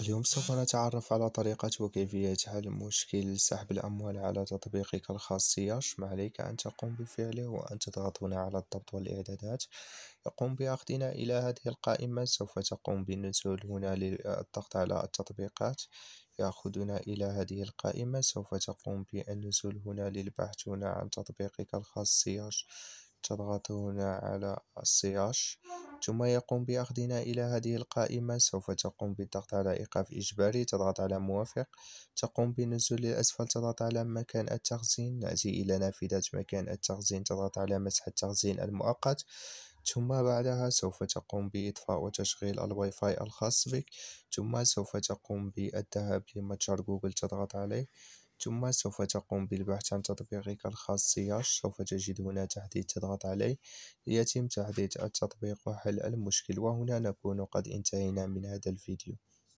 اليوم سوف نتعرف على طريقة وكيفية حل مشكل سحب الأموال على تطبيقك الخاص ياش ما عليك أن تقوم بفعله وأن تضغط هنا على الضبط والإعدادات يقوم بأخذنا إلى هذه القائمة سوف تقوم بالنزول هنا للضغط على التطبيقات يأخذنا إلى هذه القائمة سوف تقوم بالنزول هنا للبحث هنا عن تطبيقك الخاص سياش تضغط هنا على السياش ثم يقوم بأخذنا إلى هذه القائمة سوف تقوم بالضغط على إيقاف إجباري تضغط على موافق تقوم بالنزول للأسفل تضغط على مكان التخزين نأتي إلى نافذة مكان التخزين تضغط على مسح التخزين المؤقت ثم بعدها سوف تقوم بإطفاء وتشغيل الواي فاي الخاص بك ثم سوف تقوم بالذهاب لمتجر جوجل تضغط عليه ثم سوف تقوم بالبحث عن تطبيقك الخاصية سوف تجد هنا تحديث تضغط عليه ليتم تحديث التطبيق وحل المشكل وهنا نكون قد انتهينا من هذا الفيديو